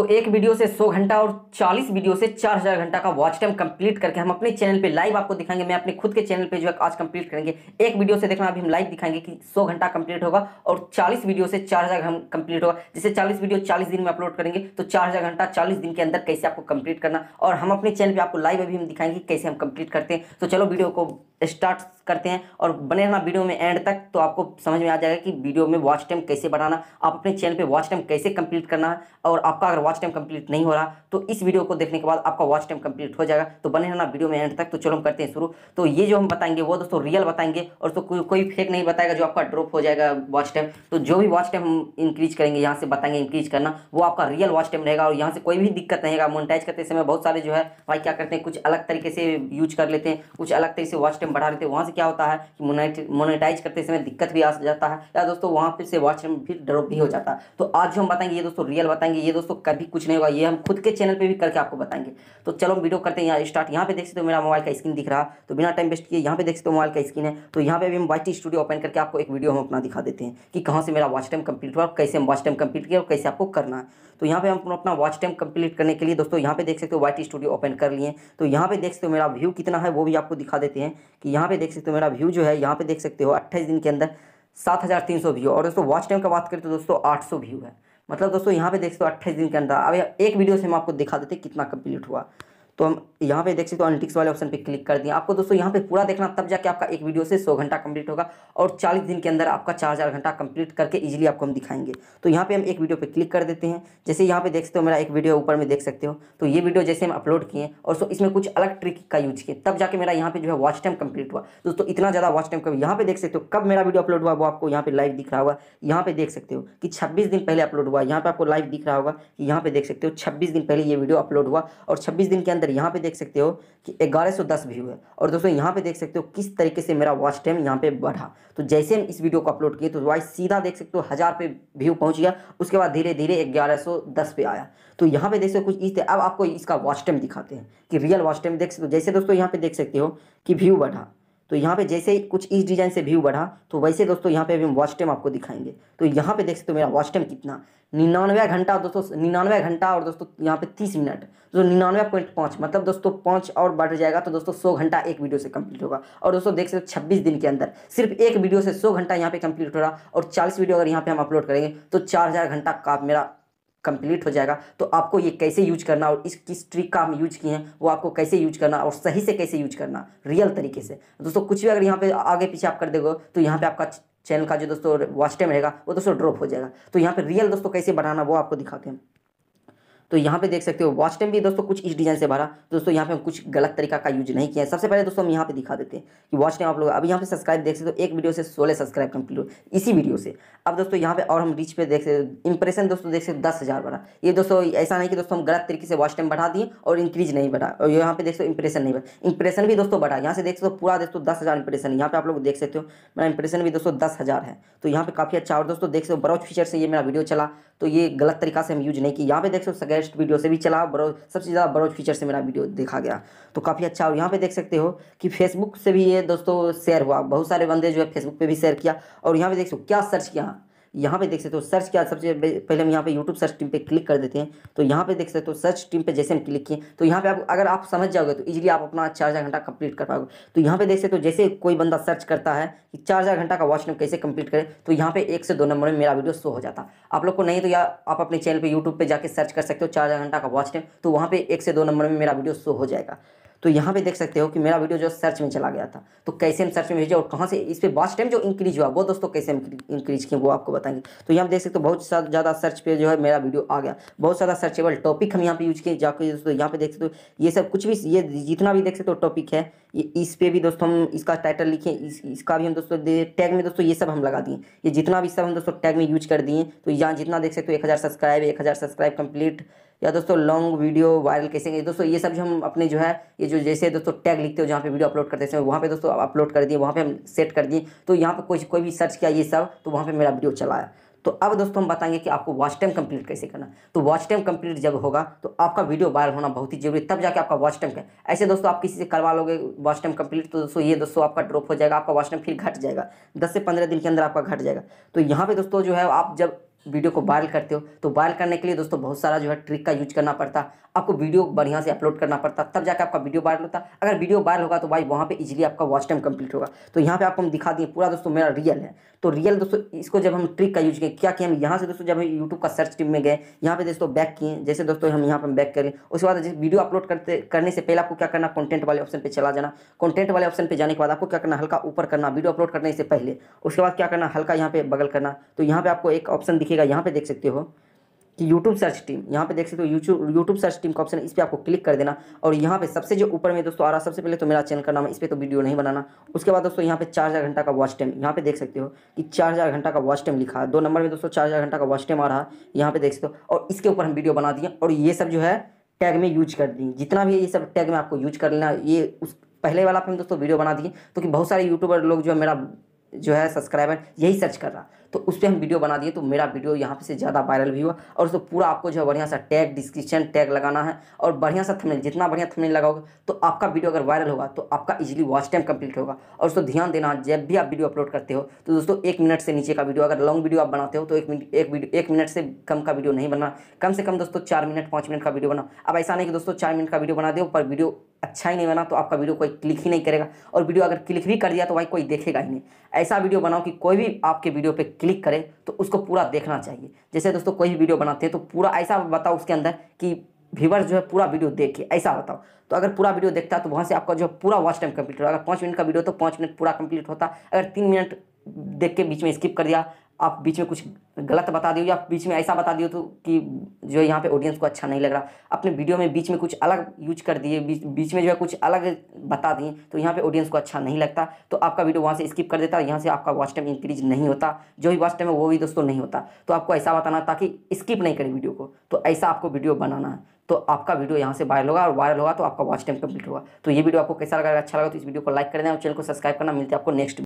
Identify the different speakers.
Speaker 1: तो एक वीडियो से 100 घंटा और 40 वीडियो से 4000 घंटा का वॉच टाइम कंप्लीट करके हम अपने चैनल पे लाइव आपको दिखाएंगे मैं अपने खुद के चैनल पे जो है आज कंप्लीट करेंगे एक वीडियो से देखना अभी हम लाइव दिखाएंगे कि 100 घंटा कंप्लीट होगा और 40 वीडियो से 4000 हजार कंप्लीट होगा जिसे 40 वीडियो 40 दिन में अपलोड करेंगे तो चार घंटा चालीस दिन के अंदर कैसे आपको कंप्लीट करना और हम अपने चैनल पर आपको लाइव अभी हम दिखाएंगे कैसे हम कंप्लीट करते हैं तो चलो वीडियो को स्टार्ट करते हैं और बने रहना वीडियो में एंड तक तो आपको समझ में आ जाएगा कि वीडियो में वॉच टाइम कैसे बढ़ाना आप अपने चैनल पे वॉच टाइम कैसे कंप्लीट करना है और आपका अगर वॉच टाइम कंप्लीट नहीं हो रहा तो इस वीडियो को देखने के बाद आपका वॉच टाइम कंप्लीट हो जाएगा तो बने रहना वीडियो में एंड तक तो चलो हम करते हैं शुरू तो ये जो हम बताएंगे वो दोस्तों रियल बताएंगे और तो कोई कोई फेक नहीं बताएगा जो आपका ड्रॉप हो जाएगा वॉच टाइम तो जो भी वॉच टाइम हम इंक्रीज करेंगे यहाँ से बताएंगे इंक्रीज करना वो आपका रियल वॉच टाइम रहेगा और यहाँ से कोई भी दिक्कत नहीं रहेगा मोनिटाइज करते समय बहुत सारे जो है भाई क्या करते हैं कुछ अलग तरीके से यूज कर लेते हैं कुछ अलग तरीके से वॉच टाइम हम बढ़ा लेते हैं वहाँ से क्या होता है कि मोनेटाइज करते समय दिक्कत भी आ जाता है या दोस्तों वहाँ फिर से वॉच टाइम भी ड्रॉप भी हो जाता है तो आज हम बताएंगे ये दोस्तों रियल बताएंगे ये दोस्तों कभी कुछ नहीं होगा ये हम खुद के चैनल पर भी करके आपको बताएंगे तो चलो वीडियो करते हैं यहाँ स्टार्ट यहाँ पे देख सकते हो मेरा मोबाइल का स्क्रीन दिख रहा तो बिना टाइम वेस्ट किए यहाँ पे देख सकते हो मोबाइल का स्क्रीन है तो यहाँ पे भी हम वाइट स्टूडियो ओपन करके आपको एक वीडियो हम अपना दिखा देते हैं कि कहाँ से मेरा वॉच टाइम कंप्लीट हुआ कैसे हम वॉच टाइम कंप्लीट किया और कैसे आपको करना है तो यहाँ पे हम अपना वॉच टाइम कंप्लीट करने के लिए दोस्तों यहाँ पे देख सकते हो वाइट स्टूडियो ओपन कर लिए तो यहाँ पे देख सकते हो मेरा व्यू कितना है वो भी आपको दिखा देते हैं कि यहाँ पे देख सकते हो मेरा व्यू जो है यहाँ पे देख सकते हो अट्ठाईस दिन के अंदर सात हज़ार तीन सौ व्यू और दोस्तों वॉच टाइम का बात करें तो दोस्तों आठ सौ व्यू है मतलब दोस्तों यहाँ पे देख सकते हो अट्ठाईस दिन के अंदर अब एक वीडियो से हम आपको दिखा देते कितना कंप्लीट हुआ तो हम यहाँ पे देख सकते हो तो एनालिटिक्स वाले ऑप्शन पे क्लिक कर दिया आपको दोस्तों यहाँ पे पूरा देखना तब जाके आपका एक वीडियो से सौ घंटा कंप्लीट होगा और चालीस दिन के अंदर आपका चार चार घंटा कंप्लीट करके इजीली आपको हम दिखाएंगे तो यहाँ पे हम एक वीडियो पे क्लिक कर देते हैं जैसे यहाँ पे देख सकते हो मेरा एक वीडियो ऊपर में देख सकते हो तो ये वीडियो जैसे हम अपलोड किए और सो इसमें कुछ अलग ट्रिक का यूज किए तब जाके मेरा यहाँ पे जो है वॉच टाइम कंप्लीट हुआ दोस्तों इतना ज़्यादा वॉच टाइम यहाँ पे देख सकते हो कब मेरा वीडियो अपलोड हुआ वो आपको यहाँ पे लाइव दिख रहा होगा यहाँ पे देख सकते हो कि छब्बीस दिन पहले अपलोड हुआ यहाँ पे आपको लाइव दिख रहा होगा कि यहाँ पे देख सकते हो छब्बीस दिन पहले ये वीडियो अपलोड हुआ और छब्बीस दिन के अंदर अंदर यहाँ पे देख सकते हो कि 1110 व्यू है और दोस्तों यहाँ पे देख सकते हो किस तरीके से मेरा वॉच टाइम यहाँ पे बढ़ा तो जैसे हम इस वीडियो को अपलोड किए तो वाइज सीधा देख सकते हो हज़ार पे व्यू पहुँच गया उसके बाद धीरे धीरे 1110 पे आया तो यहाँ पे देख सकते हो कुछ इस अब आपको इसका वॉच टाइम दिखाते हैं कि रियल वॉच टाइम देख सकते हो जैसे दोस्तों यहाँ पे देख सकते हो कि व्यू बढ़ा तो यहाँ पे जैसे ही कुछ इस डिज़ाइन से व्यू बढ़ा तो वैसे दोस्तों यहाँ पे भी हम वॉच टाइम आपको दिखाएंगे तो यहाँ पे देख सकते हो मेरा वॉच टाइम कितना निन्यानवे घंटा और दोस्तों निन्यानवे घंटा और दोस्तों यहाँ पे तीस मिनट जो तो निन्यानवे पॉइंट पाँच मतलब दोस्तों पाँच और बढ़ जाएगा तो दोस्तों सौ घंटा एक वीडियो से कंप्लीट होगा और दोस्तों देख सकते हो छब्बीस दिन के अंदर सिर्फ एक वीडियो से सौ घंटा यहाँ पे कंप्लीट हो रहा और चालीस वीडियो अगर यहाँ पे हम अपलोड करेंगे तो चार घंटा का मेरा कंप्लीट हो जाएगा तो आपको ये कैसे यूज करना और इस किस ट्रिक का हम यूज किए हैं वो आपको कैसे यूज करना और सही से कैसे यूज करना रियल तरीके से दोस्तों कुछ भी अगर यहाँ पे आगे पीछे आप कर देगा तो यहाँ पे आपका चैनल का जो दोस्तों वॉच टाइम रहेगा वो दोस्तों ड्रॉप हो जाएगा तो यहाँ पे रियल दोस्तों कैसे बनाना वो आपको दिखाते हैं तो यहाँ पे देख सकते हो वॉच टाइम भी दोस्तों कुछ इस डिजाइन से भरा तो दोस्तों यहाँ पे हम कुछ गलत तरीका का यूज नहीं किया है सबसे पहले दोस्तों हम यहाँ पे दिखा देते हैं कि वॉच टाइम आप लोग अभी यहाँ पे सब्सक्राइब देख सकते हो एक वीडियो से सोलह सब्सक्राइब कंप्लीट इसी वीडियो से अब दोस्तों यहाँ पे और हम रीच पे देख सकते इंप्रेशन दोस्तों देख सकते दस हज़ार भरा ये दोस्तों ऐसा नहीं कि दोस्तों हम गलत तरीके से वॉच टाइम बढ़ा दिए और इंक्रीज नहीं बढ़ा और यहाँ पे देख सकते हो इंप्रेशन नहीं बढ़ा इंप्रेशन भी दोस्तों बढ़ा यहाँ से देख सकते पूरा दोस्तों दस हज़ार इंप्रेशन यहाँ पे आप लोग देख सकते हो मेरा इंप्रेशन भी दोस्तों दस हज़ार है तो यहाँ पे काफ़ी अच्छा और दोस्तों देख सकते हो फीचर से ये मेरा वीडियो चला तो ये गलत तरीका से हम यूज नहीं किया यहाँ पे देख सकते बेस्ट वीडियो से भी चला ब्रोज सबसे ज़्यादा ब्रोज फीचर से मेरा वीडियो देखा गया तो काफ़ी अच्छा और यहाँ पे देख सकते हो कि फेसबुक से भी ये दोस्तों शेयर हुआ बहुत सारे बंदे जो है फेसबुक पे भी शेयर किया और यहाँ पे देख सकते हो क्या सर्च किया यहाँ पे देख सकते हो सर्च क्या सबसे पहले हम यहाँ पे यूट्यूब सर्च टीम पे क्लिक कर देते हैं तो यहाँ पे देख सकते हो सर्च टीम पे जैसे हम क्लिक किए तो यहाँ पे आप अगर आप समझ जाओगे तो इजीली आप अपना चार चार घंटा कंप्लीट कर पाओगे तो यहाँ पे देख सकते हो जैसे कोई बंदा सर्च करता है कि चार चार घंटा का वॉच टाइम कैसे कंप्लीट करें तो यहाँ पे एक से दो नंबर में मेरा वीडियो शो हो जाता आप लोग को नहीं तो या आप अपने चैनल पर यूट्यूब पर जाकर सर्च कर सकते हो चार चार घंटा का वॉच टाइम तो वहाँ पर एक से दो नंबर में मेरा वीडियो शो हो जाएगा तो यहाँ पे देख सकते हो कि मेरा वीडियो जो सर्च में चला गया था तो कैसे हम सर्च में भेजे और कहाँ से इस पर बास्ट टाइम जो इंक्रीज हुआ वो दोस्तों कैसे हम इंक्रीज किए वो आपको बताएंगे तो यहाँ देख सकते हो बहुत ज़्यादा सर्च पे जो है मेरा वीडियो आ गया बहुत ज़्यादा सर्चेबल टॉपिक हम यहाँ पे यूज किए जाकर दोस्तों यहाँ पे देख सकते हो ये सब कुछ भी ये जितना भी देख सकते हो टॉपिक है इस पर भी दोस्तों हम इसका टाइटल लिखे इसका भी हम दोस्तों टैग में दोस्तों ये सब हम लगा दिए ये जितना भी सब हम दोस्तों टैग में यूज कर दिए तो यहाँ जितना देख सकते हो एक हज़ार सब्सक्राइब एक हज़ार सब्सक्राइब कंप्लीट या दोस्तों लॉन्ग वीडियो वायरल कैसे दोस्तों ये सब जो हम अपने जो है ये जो जैसे दोस्तों टैग लिखते हो जहाँ पे वीडियो अपलोड करते हैं वहाँ पे दोस्तों अपलोड कर दिए वहाँ पे हम सेट कर दिए तो यहाँ पे कोई कोई भी सर्च किया ये सब तो वहाँ पे मेरा वीडियो चलाया तो अब दोस्तों हम बताएंगे कि आपको वॉच टाइम कंप्लीट कैसे करना तो वॉच टाइम कंप्लीट जब होगा तो आपका वीडियो वायरल होना बहुत ही जरूरी तब जाके आपका वॉच टाइम का ऐसे दोस्तों आप किसी से करवा लोगे वॉच टाइम कंप्लीट तो दोस्तों ये दोस्तों आपका ड्रॉप हो जाएगा आपका वॉच टाइम फिर घट जाएगा दस से पंद्रह दिन के अंदर आपका घट जाएगा तो यहाँ पर दोस्तों जो है आप जब वीडियो को वायरल करते हो तो वायरल करने के लिए दोस्तों बहुत सारा जो है ट्रिक का यूज करना पड़ता आपको वीडियो बढ़िया से अपलोड करना पड़ता तब जाकर आपका वीडियो वायरल होता अगर वीडियो वायरल होगा तो भाई वहाँ पे इजीली आपका वॉच टाइम कंप्लीट होगा तो यहाँ पे आपको हम दिखा दिए पूरा दोस्तों मेरा रियल है तो रियल दोस्तों इसको जब हम ट्रिक का यूज किए क्या किया हम यहाँ से दोस्तों जब हम यूट्यूब का सर्च टीम में गए यहाँ पे दोस्तों बैक किए जैसे दोस्तों हम यहाँ पर बैक करें उसके बाद वीडियो अपलोड करते करने से पहले आपको क्या करना कॉन्टेंट वाले ऑप्शन पर चला जाना कॉन्टेंट वाले ऑप्शन पर जाने के बाद आपको क्या करना हल्का ऊपर करना वीडियो अपलोड करने से पहले उसके बाद क्या करना हल्का यहाँ पे बगल करना तो यहाँ पे आपको एक ऑप्शन दिखा देखिएगा यहाँ पे देख सकते हो कि यूट्यूब सर्च टीम यहाँ पे देख सकते हो यूट्यूब यूट्यूब सर्च टीम का ऑप्शन इस पर आपको क्लिक कर देना और यहाँ पे सबसे जो ऊपर में दोस्तों आ रहा सबसे पहले तो मेरा चैनल का नाम है इस पर तो वीडियो नहीं बनाना उसके बाद दोस्तों यहाँ पे चार हज़ार घंटा का वॉच टाइम यहाँ पे देख सकते हो कि चार हज़ार घंटा का वॉच टाइम लिखा है दो नंबर में दोस्तों चार हज़ार घंटा का वॉच टाइम आ रहा है यहाँ पे देख सकते हो और इसके ऊपर हम वीडियो बना दिए और ये सब जो है टैग में यूज कर दिए जितना भी ये सब टैग में आपको यूज कर लेना ये उस पहले वाला पे हम दोस्तों वीडियो बना दिए तो कि बहुत सारे यूट्यूबर लोग जो है मेरा जो है सब्सक्राइबर यही सर्च कर रहा तो उस पर हम वीडियो बना दिए तो मेरा वीडियो यहाँ पे से ज़्यादा वायरल भी हुआ और उसको तो पूरा आपको जो है बढ़िया सा टैग डिस्क्रिप्शन टैग लगाना है और बढ़िया सा थंबनेल जितना बढ़िया थंबनेल लगाओगे तो आपका वीडियो अगर वायरल होगा तो आपका इजीली वॉच टाइम कंप्लीट होगा और उसको तो ध्यान देना जब भी आप वीडियो अपलोड करते हो तो दोस्तों एक मिनट से नीचे का वीडियो अगर लॉन्ग वीडियो आप बनाते हो तो एक मिनट एक वीडियो एक मिनट से कम का वीडियो नहीं बना कम से कम दोस्तों चार मिनट पाँच मिनट का वीडियो बना अब ऐसा नहीं कि दोस्तों चार मिनट का वीडियो बना दो पर वीडियो अच्छा ही नहीं बना तो आपका वीडियो कोई क्लिक ही नहीं करेगा और वीडियो अगर क्लिक भी कर दिया तो भाई कोई देखेगा ही नहीं ऐसा वीडियो बनाओ कि कोई भी आपके वीडियो पे क्लिक करे तो उसको पूरा देखना चाहिए जैसे दोस्तों कोई भी वीडियो बनाते हैं तो पूरा ऐसा बताओ उसके अंदर कि व्यूवर जो है पूरा वीडियो देखे ऐसा बताओ तो अगर पूरा वीडियो देखता है तो वहाँ से आपका जो पूरा वॉच टाइम कम्प्लीट होगा अगर पाँच मिनट का वीडियो तो पाँच मिनट पूरा कंप्लीट होता अगर तीन मिनट देख के बीच में स्किप कर दिया आप बीच में कुछ गलत बता दियो या बीच में ऐसा बता दियो तो कि जो यहाँ पे ऑडियंस को अच्छा नहीं लग रहा अपने वीडियो में बीच में कुछ अलग यूज कर दिए बीच बीच में जो है कुछ अलग बता दिए तो यहाँ पे ऑडियंस को अच्छा नहीं लगता तो आपका वीडियो वहाँ से स्किप कर देता है यहाँ से आपका वॉच टाइम इंक्रीज नहीं होता जो भी वॉच टाइम है वो भी दोस्तों नहीं होता तो आपको ऐसा बताना ताकि स्किप नहीं करें वीडियो को तो ऐसा आपको वीडियो बनाना है तो आपका वीडियो यहाँ से वायरल होगा और वायरल होगा तो आपका वॉच टाइम कंप्लीट होगा तो ये वीडियो आपको कैसा लगा अच्छा लगा तो इस वीडियो को लाइक कर देना और चैनल को सब्सक्राइब करना मिलते है आपको नेक्स्ट